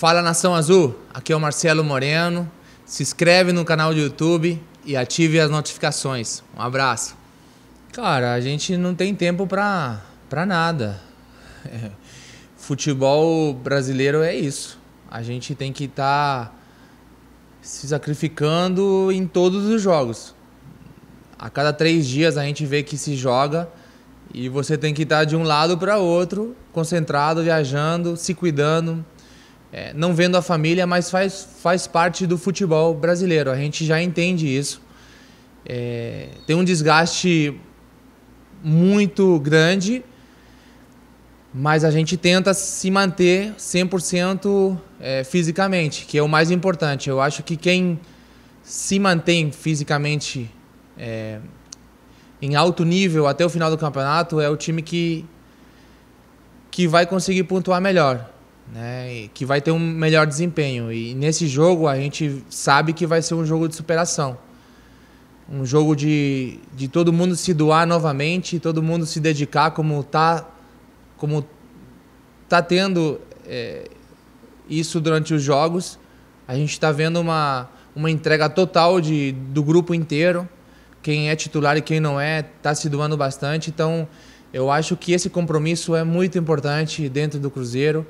Fala Nação Azul, aqui é o Marcelo Moreno. Se inscreve no canal do YouTube e ative as notificações. Um abraço. Cara, a gente não tem tempo pra, pra nada. É, futebol brasileiro é isso. A gente tem que estar tá se sacrificando em todos os jogos. A cada três dias a gente vê que se joga e você tem que estar tá de um lado para outro, concentrado, viajando, se cuidando é, não vendo a família, mas faz, faz parte do futebol brasileiro. A gente já entende isso. É, tem um desgaste muito grande, mas a gente tenta se manter 100% é, fisicamente, que é o mais importante. Eu acho que quem se mantém fisicamente é, em alto nível até o final do campeonato é o time que, que vai conseguir pontuar melhor né, que vai ter um melhor desempenho. E nesse jogo a gente sabe que vai ser um jogo de superação. Um jogo de, de todo mundo se doar novamente, todo mundo se dedicar como tá, como tá tendo é, isso durante os jogos. A gente está vendo uma, uma entrega total de, do grupo inteiro. Quem é titular e quem não é está se doando bastante. Então, eu acho que esse compromisso é muito importante dentro do Cruzeiro.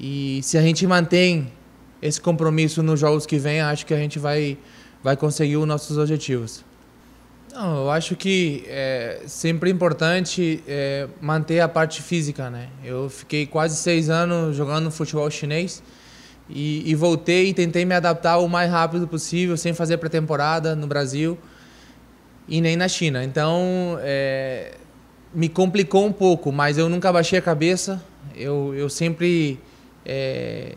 E se a gente mantém esse compromisso nos jogos que vem, acho que a gente vai, vai conseguir os nossos objetivos. Não, eu acho que é sempre importante é, manter a parte física, né? Eu fiquei quase seis anos jogando futebol chinês e, e voltei e tentei me adaptar o mais rápido possível, sem fazer pré-temporada no Brasil e nem na China. Então, é, me complicou um pouco, mas eu nunca baixei a cabeça. Eu, eu sempre é,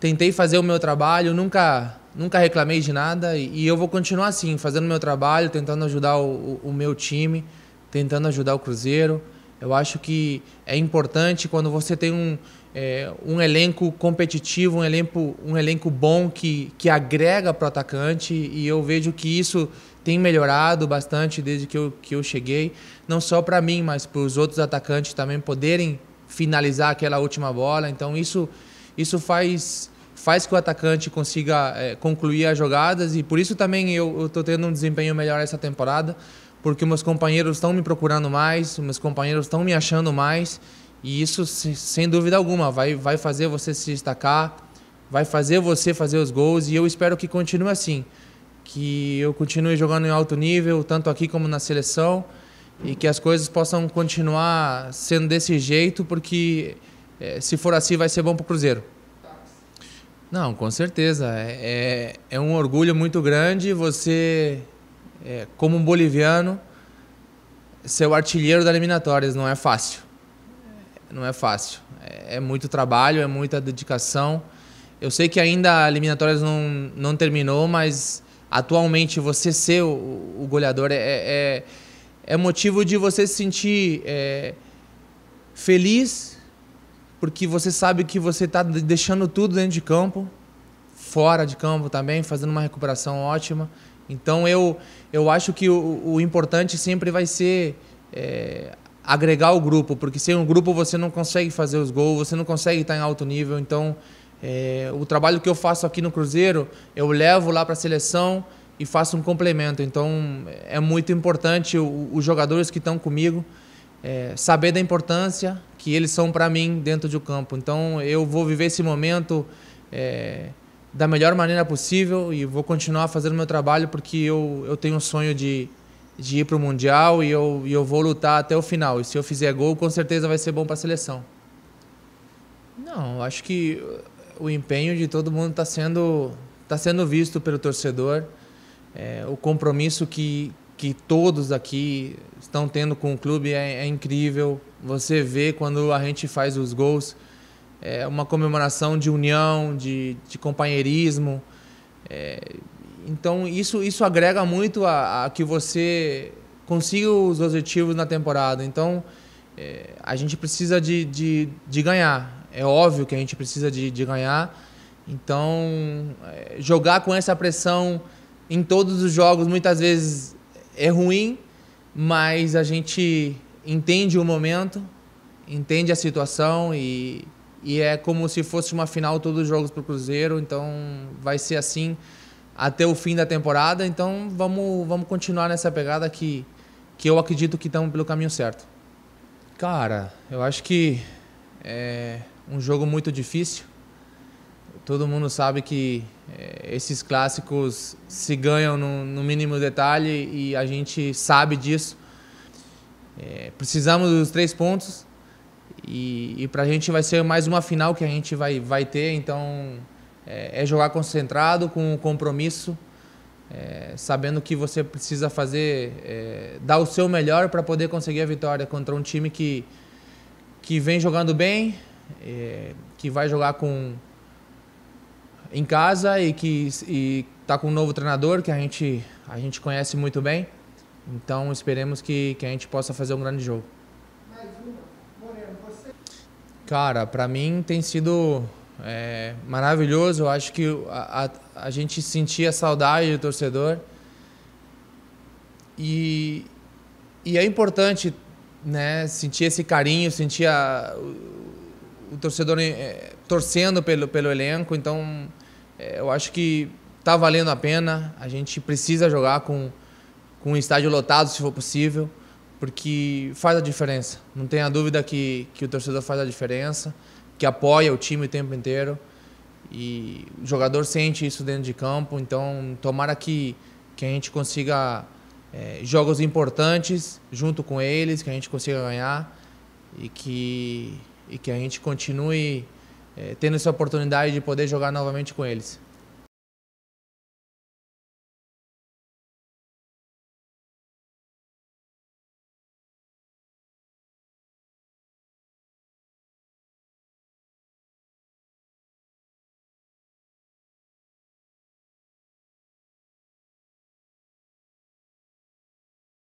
tentei fazer o meu trabalho, nunca, nunca reclamei de nada e, e eu vou continuar assim, fazendo meu trabalho, tentando ajudar o, o, o meu time, tentando ajudar o Cruzeiro. Eu acho que é importante quando você tem um, é, um elenco competitivo, um elenco, um elenco bom que, que agrega para o atacante e eu vejo que isso tem melhorado bastante desde que eu, que eu cheguei, não só para mim, mas para os outros atacantes também poderem finalizar aquela última bola. Então isso, isso faz faz que o atacante consiga é, concluir as jogadas e por isso também eu estou tendo um desempenho melhor essa temporada, porque meus companheiros estão me procurando mais, meus companheiros estão me achando mais e isso, sem dúvida alguma, vai, vai fazer você se destacar, vai fazer você fazer os gols e eu espero que continue assim, que eu continue jogando em alto nível, tanto aqui como na seleção e que as coisas possam continuar sendo desse jeito, porque eh, se for assim vai ser bom para o Cruzeiro. Não, com certeza. É, é, é um orgulho muito grande você, é, como um boliviano, ser o artilheiro da eliminatórias. Não é fácil. Não é fácil. É, é muito trabalho, é muita dedicação. Eu sei que ainda a eliminatórias não, não terminou, mas atualmente você ser o, o goleador é, é é motivo de você se sentir é, feliz, porque você sabe que você está deixando tudo dentro de campo, fora de campo também, fazendo uma recuperação ótima. Então eu, eu acho que o, o importante sempre vai ser é, agregar o grupo, porque sem um grupo você não consegue fazer os gols, você não consegue estar em alto nível. Então é, o trabalho que eu faço aqui no Cruzeiro, eu levo lá para a seleção e faço um complemento. Então é muito importante os jogadores que estão comigo é, saber da importância que eles são para mim dentro do campo. Então eu vou viver esse momento é, da melhor maneira possível e vou continuar fazendo meu trabalho porque eu, eu tenho o um sonho de, de ir para o Mundial e eu, e eu vou lutar até o final. E se eu fizer gol, com certeza vai ser bom para a seleção. Não, acho que o empenho de todo mundo está sendo, tá sendo visto pelo torcedor é, o compromisso que, que todos aqui estão tendo com o clube é, é incrível. Você vê quando a gente faz os gols, é uma comemoração de união, de, de companheirismo. É, então isso, isso agrega muito a, a, que você consiga os objetivos na temporada. Então é, a gente precisa de, de, de, ganhar. É óbvio que a gente precisa de, de ganhar. Então é, jogar com essa pressão em todos os jogos muitas vezes é ruim, mas a gente entende o momento, entende a situação e, e é como se fosse uma final todos os jogos para o Cruzeiro, então vai ser assim até o fim da temporada, então vamos, vamos continuar nessa pegada que, que eu acredito que estamos pelo caminho certo. Cara, eu acho que é um jogo muito difícil todo mundo sabe que é, esses clássicos se ganham no, no, mínimo detalhe e a gente sabe disso. É, precisamos dos três pontos e, e para a gente vai ser mais uma final que a gente vai, vai ter, então é, é jogar concentrado, com compromisso, é, sabendo que você precisa fazer, é, dar o seu melhor para poder conseguir a vitória contra um time que, que vem jogando bem, é, que vai jogar com em casa e que e tá com um novo treinador que a gente, a gente conhece muito bem. Então esperemos que, que a gente possa fazer um grande jogo. Mais uma. você... Cara, para mim tem sido é, maravilhoso. Eu acho que a, a, a gente sentia saudade do torcedor. E, e é importante né, sentir esse carinho, sentir a, o, o torcedor é, torcendo pelo, pelo elenco, então é, eu acho que está valendo a pena. A gente precisa jogar com, com o estádio lotado, se for possível, porque faz a diferença. Não tenha dúvida que, que o torcedor faz a diferença, que apoia o time o tempo inteiro. E o jogador sente isso dentro de campo, então tomara que, que a gente consiga é, jogos importantes junto com eles, que a gente consiga ganhar e que, e que a gente continue é, tendo essa oportunidade de poder jogar novamente com eles.